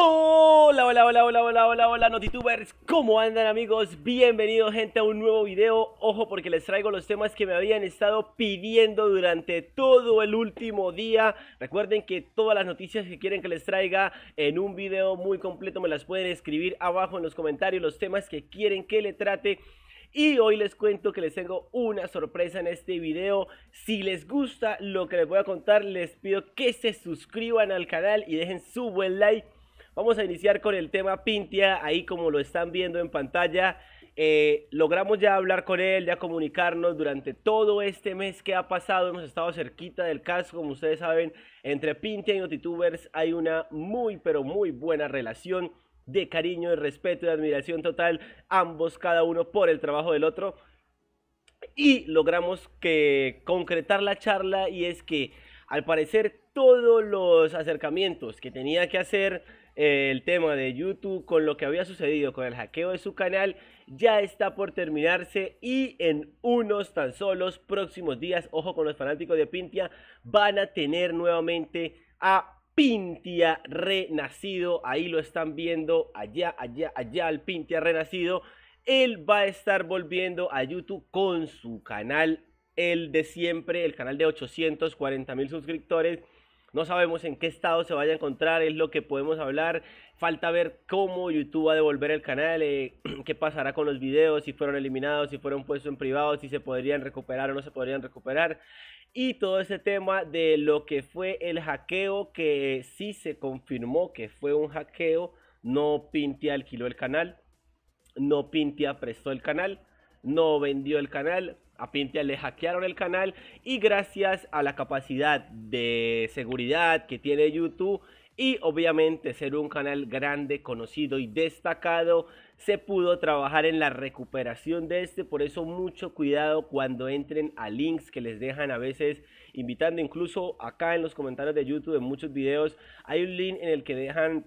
Hola, hola, hola, hola, hola, hola, hola, NotiTubers, ¿cómo andan amigos? Bienvenidos gente a un nuevo video, ojo porque les traigo los temas que me habían estado pidiendo durante todo el último día Recuerden que todas las noticias que quieren que les traiga en un video muy completo me las pueden escribir abajo en los comentarios Los temas que quieren que le trate y hoy les cuento que les tengo una sorpresa en este video. Si les gusta lo que les voy a contar, les pido que se suscriban al canal y dejen su buen like Vamos a iniciar con el tema Pintia, ahí como lo están viendo en pantalla. Eh, logramos ya hablar con él, ya comunicarnos durante todo este mes que ha pasado. Hemos estado cerquita del caso, como ustedes saben, entre Pintia y Notitubers hay una muy, pero muy buena relación de cariño, de respeto y de admiración total, ambos, cada uno por el trabajo del otro. Y logramos que concretar la charla y es que al parecer todos los acercamientos que tenía que hacer eh, el tema de YouTube con lo que había sucedido con el hackeo de su canal ya está por terminarse y en unos tan solos próximos días, ojo con los fanáticos de Pintia, van a tener nuevamente a Pintia renacido, ahí lo están viendo, allá, allá, allá al Pintia renacido, él va a estar volviendo a YouTube con su canal, el de siempre, el canal de 840 mil suscriptores no sabemos en qué estado se vaya a encontrar, es lo que podemos hablar. Falta ver cómo YouTube va a devolver el canal, eh, qué pasará con los videos, si fueron eliminados, si fueron puestos en privado, si se podrían recuperar o no se podrían recuperar. Y todo ese tema de lo que fue el hackeo, que sí se confirmó que fue un hackeo, no Pintia alquiló el canal, no Pintia prestó el canal, no vendió el canal, a Pintia le hackearon el canal y gracias a la capacidad de seguridad que tiene YouTube y obviamente ser un canal grande, conocido y destacado, se pudo trabajar en la recuperación de este, por eso mucho cuidado cuando entren a links que les dejan a veces invitando, incluso acá en los comentarios de YouTube en muchos videos hay un link en el que dejan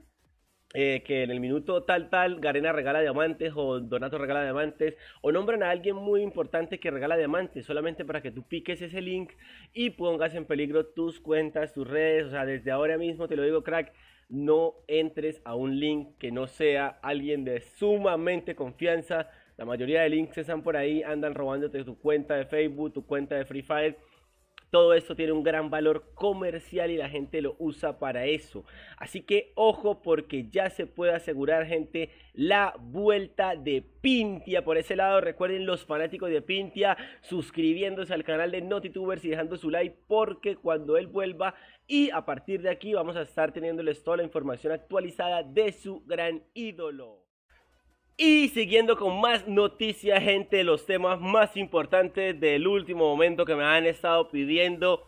eh, que en el minuto tal tal Garena regala diamantes o Donato regala diamantes o nombran a alguien muy importante que regala diamantes solamente para que tú piques ese link y pongas en peligro tus cuentas, tus redes, o sea, desde ahora mismo te lo digo crack, no entres a un link que no sea alguien de sumamente confianza. La mayoría de links están por ahí andan robándote tu cuenta de Facebook, tu cuenta de Free Fire todo esto tiene un gran valor comercial y la gente lo usa para eso. Así que ojo porque ya se puede asegurar gente la vuelta de Pintia. Por ese lado recuerden los fanáticos de Pintia suscribiéndose al canal de NotiTubers y dejando su like porque cuando él vuelva y a partir de aquí vamos a estar teniéndoles toda la información actualizada de su gran ídolo. Y siguiendo con más noticias, gente, los temas más importantes del último momento que me han estado pidiendo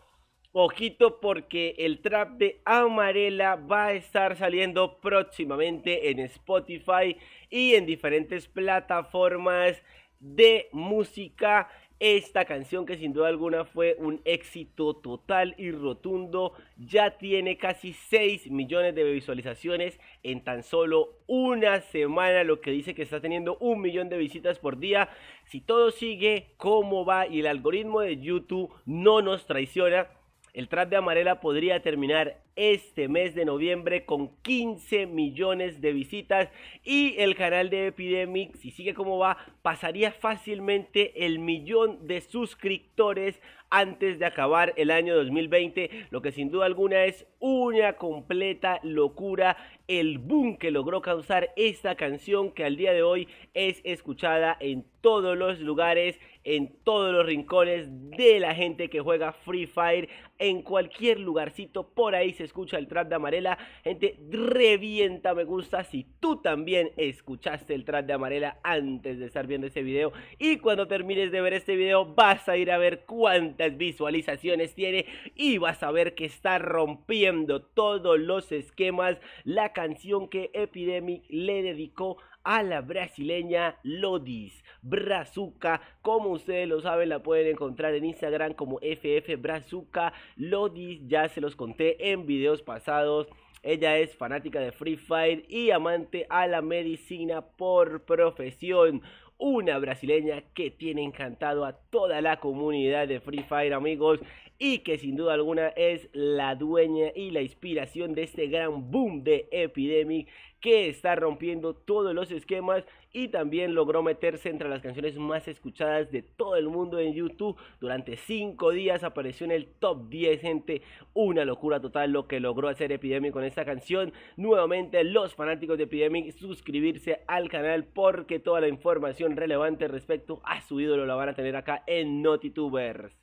poquito porque el trap de Amarela va a estar saliendo próximamente en Spotify y en diferentes plataformas de música. Esta canción que sin duda alguna fue un éxito total y rotundo ya tiene casi 6 millones de visualizaciones en tan solo una semana, lo que dice que está teniendo un millón de visitas por día. Si todo sigue como va y el algoritmo de YouTube no nos traiciona, el trap de Amarela podría terminar este mes de noviembre con 15 millones de visitas y el canal de Epidemic, si sigue como va, pasaría fácilmente el millón de suscriptores antes de acabar el año 2020, lo que sin duda alguna es una completa locura el boom que logró causar esta canción que al día de hoy es escuchada en todos los lugares, en todos los rincones de la gente que juega Free Fire, en cualquier lugarcito, por ahí se escucha el trap de Amarela, gente revienta me gusta si tú también escuchaste el trap de Amarela antes de estar viendo este video y cuando termines de ver este video vas a ir a ver cuántas visualizaciones tiene y vas a ver que está rompiendo todos los esquemas, la canción que Epidemic le dedicó a la brasileña Lodis Brazuca. Como ustedes lo saben, la pueden encontrar en Instagram como FF Brazuca Lodis. Ya se los conté en videos pasados. Ella es fanática de Free Fire y amante a la medicina por profesión una brasileña que tiene encantado a toda la comunidad de Free Fire, amigos, y que sin duda alguna es la dueña y la inspiración de este gran boom de Epidemic que está rompiendo todos los esquemas y también logró meterse entre las canciones más escuchadas de todo el mundo en YouTube. Durante cinco días apareció en el top 10, gente. Una locura total lo que logró hacer Epidemic con esta canción. Nuevamente los fanáticos de Epidemic suscribirse al canal porque toda la información relevante respecto a su ídolo la van a tener acá en NotiTubers.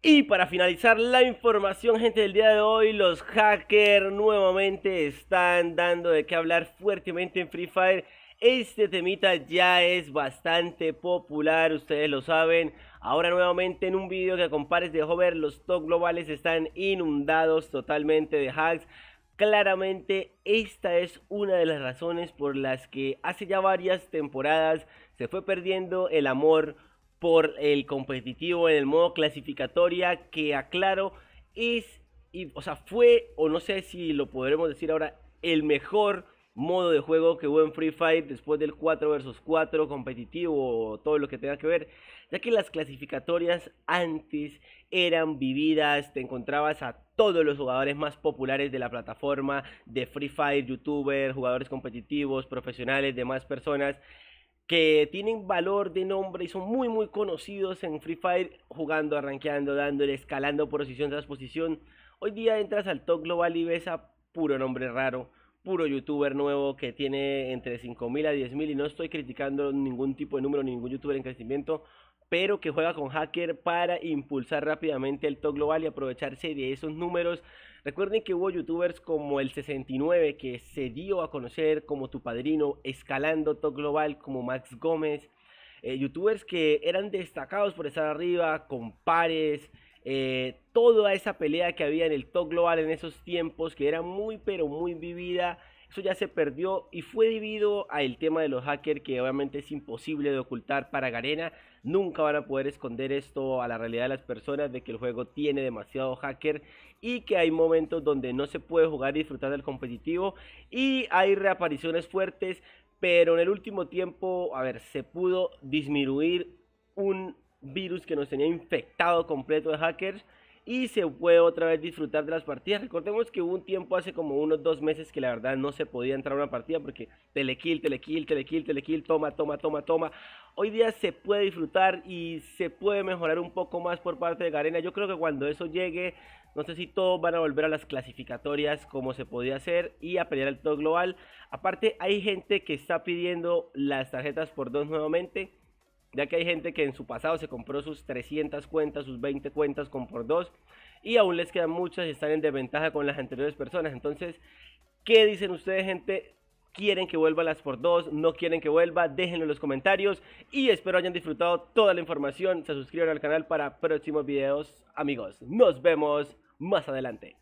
Y para finalizar la información, gente, del día de hoy, los hackers nuevamente están dando de qué hablar fuertemente en Free Fire. Este temita ya es bastante popular, ustedes lo saben. Ahora nuevamente en un vídeo que compares de ver los top globales están inundados totalmente de hacks. Claramente esta es una de las razones por las que hace ya varias temporadas se fue perdiendo el amor por el competitivo en el modo clasificatoria que aclaro es, o sea, fue, o no sé si lo podremos decir ahora, el mejor modo de juego que hubo en Free fight después del 4 versus 4 competitivo o todo lo que tenga que ver, ya que las clasificatorias antes eran vividas, te encontrabas a todos los jugadores más populares de la plataforma de Free fight youtubers, jugadores competitivos, profesionales, demás personas que tienen valor de nombre y son muy muy conocidos en Free Fire jugando, arranqueando, dándole, escalando posición tras posición. Hoy día entras al top global y ves a puro nombre raro, puro youtuber nuevo que tiene entre 5.000 a 10.000 y no estoy criticando ningún tipo de número, ningún youtuber en crecimiento pero que juega con Hacker para impulsar rápidamente el top global y aprovecharse de esos números. Recuerden que hubo youtubers como el 69 que se dio a conocer como tu padrino, escalando top global como Max Gómez. Eh, youtubers que eran destacados por estar arriba, con pares, eh, toda esa pelea que había en el top global en esos tiempos, que era muy pero muy vivida eso ya se perdió y fue debido al tema de los hackers que obviamente es imposible de ocultar para Garena. Nunca van a poder esconder esto a la realidad de las personas de que el juego tiene demasiado hacker y que hay momentos donde no se puede jugar y disfrutar del competitivo y hay reapariciones fuertes, pero en el último tiempo, a ver, se pudo disminuir un virus que nos tenía infectado completo de hackers y se puede otra vez disfrutar de las partidas. Recordemos que hubo un tiempo hace como unos dos meses que la verdad no se podía entrar a una partida porque telekill, telekill, telekill, telekill, toma, toma, toma, toma. Hoy día se puede disfrutar y se puede mejorar un poco más por parte de Garena. Yo creo que cuando eso llegue, no sé si todos van a volver a las clasificatorias como se podía hacer y a pelear el top global. Aparte hay gente que está pidiendo las tarjetas por dos nuevamente ya que hay gente que en su pasado se compró sus 300 cuentas, sus 20 cuentas con por dos, y aún les quedan muchas y están en desventaja con las anteriores personas. Entonces, ¿qué dicen ustedes, gente? ¿Quieren que vuelva las por dos? ¿No quieren que vuelva? Déjenlo en los comentarios y espero hayan disfrutado toda la información. Se suscriban al canal para próximos videos, amigos. Nos vemos más adelante.